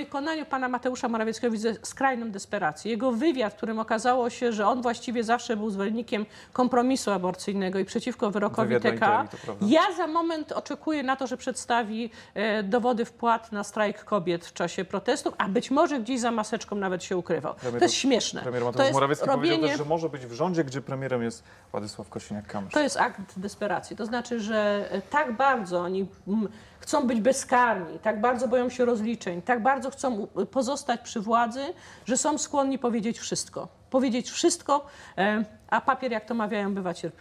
wykonaniu pana Mateusza Morawieckiego widzę skrajną desperację. Jego wywiad, w którym okazało się, że on właściwie zawsze był zwolennikiem kompromisu aborcyjnego i przeciwko wyrokowi wywiad TK. ja za moment oczekuję na to, że przedstawi e, dowody wpłat na strajk kobiet w czasie protestów, a być może gdzieś za maseczką nawet się ukrywał. Premier, to jest śmieszne. Premier Mateusz to jest Morawiecki robienie... powiedział też, że może być w rządzie, gdzie premierem jest Władysław Kosiniak-Kamysz. To jest akt desperacji. To znaczy, że e, tak bardzo oni mm, chcą być bezkarni, tak bardzo boją się rozliczeń, tak bardzo bardzo chcą pozostać przy władzy, że są skłonni powiedzieć wszystko. Powiedzieć wszystko, e, a papier, jak to mawiają, bywa cierpliwy.